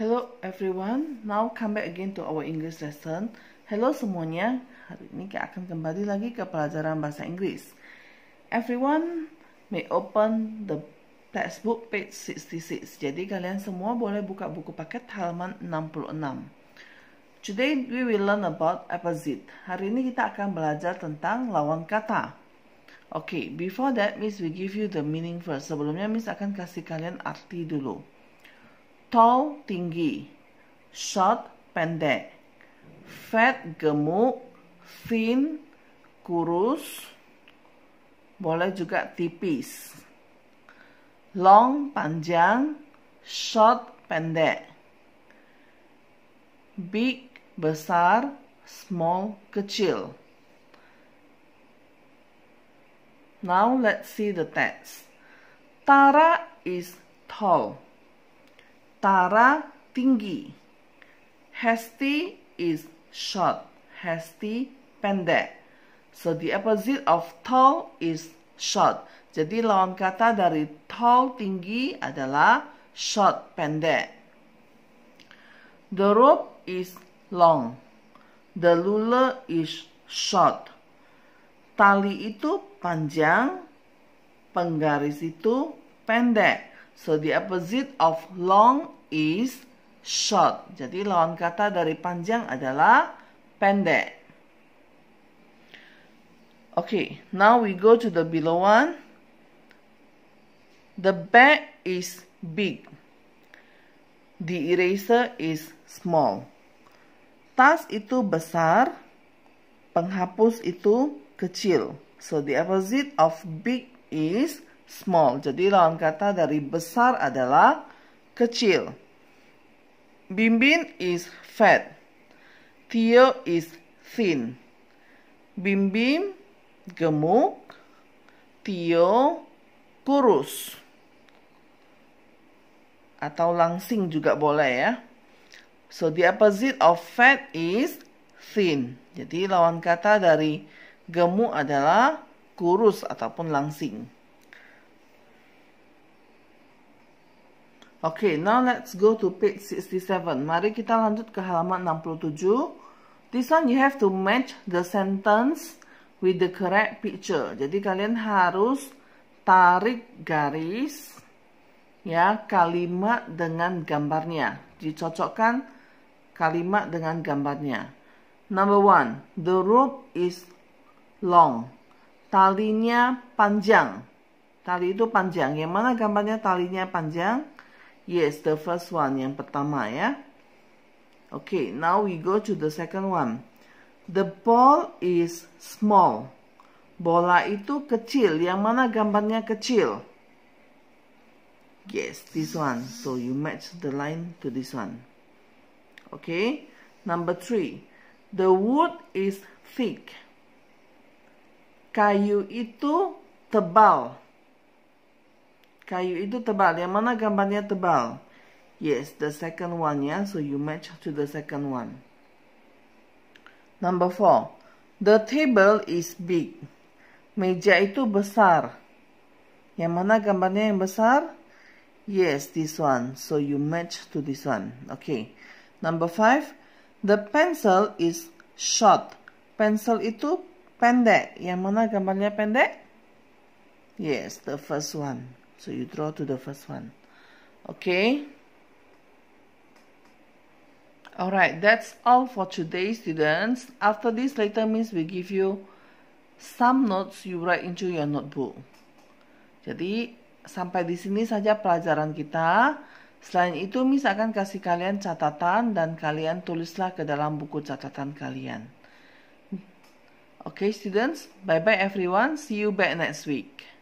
Hello everyone, now come back again to our English lesson. Hello semuanya, hari ini kita akan kembali lagi ke pelajaran bahasa Inggris. Everyone may open the textbook page 66. Jadi kalian semua boleh buka buku paket halaman 66. Today we will learn about opposite. Hari ini kita akan belajar tentang lawan kata. Oke, okay, before that Miss will give you the meaning first. Sebelumnya Miss akan kasih kalian arti dulu tall tinggi, short pendek, fat gemuk, thin kurus, boleh juga tipis, long panjang, short pendek, big besar, small kecil. Now let's see the text. Tara is tall. Tara tinggi. Hesti is short. Hesti pendek. So the opposite of tall is short. Jadi lawan kata dari tall tinggi adalah short pendek. The rope is long. The ruler is short. Tali itu panjang, penggaris itu pendek. So the opposite of long is short. Jadi lawan kata dari panjang adalah pendek. Okay, now we go to the below one. The bag is big. The eraser is small. Tas itu besar, penghapus itu kecil. So the opposite of big is small. Jadi lawan kata dari besar adalah kecil. Bimbin is fat. tio is thin. Bimbim gemuk. tio kurus. Atau langsing juga boleh ya. So the opposite of fat is thin. Jadi lawan kata dari gemuk adalah kurus ataupun langsing. Oke, okay, now let's go to page 67. Mari kita lanjut ke halaman 67. This one you have to match the sentence with the correct picture. Jadi kalian harus tarik garis ya kalimat dengan gambarnya. Dicocokkan kalimat dengan gambarnya. Number one, the rope is long. Talinya panjang. Tali itu panjang. Yang mana gambarnya talinya panjang? Yes, the first one yang pertama ya. Okay, now we go to the second one. The ball is small. Bola itu kecil. Yang mana gambarnya kecil? Yes, this one. So you match the line to this one. Okay, number three. The wood is thick. Kayu itu tebal. Kayu itu tebal. Yang mana gambarnya tebal? Yes, the second one ya. So you match to the second one. Number four. The table is big. Meja itu besar. Yang mana gambarnya yang besar? Yes, this one. So you match to this one. Okay. Number five. The pencil is short. Pencil itu pendek. Yang mana gambarnya pendek? Yes, the first one so you draw to the first one okay Alright, that's all for today students after this later means we give you some notes you write into your notebook jadi sampai di sini saja pelajaran kita selain itu miss akan kasih kalian catatan dan kalian tulislah ke dalam buku catatan kalian Okay, students, bye bye everyone. See you back next week.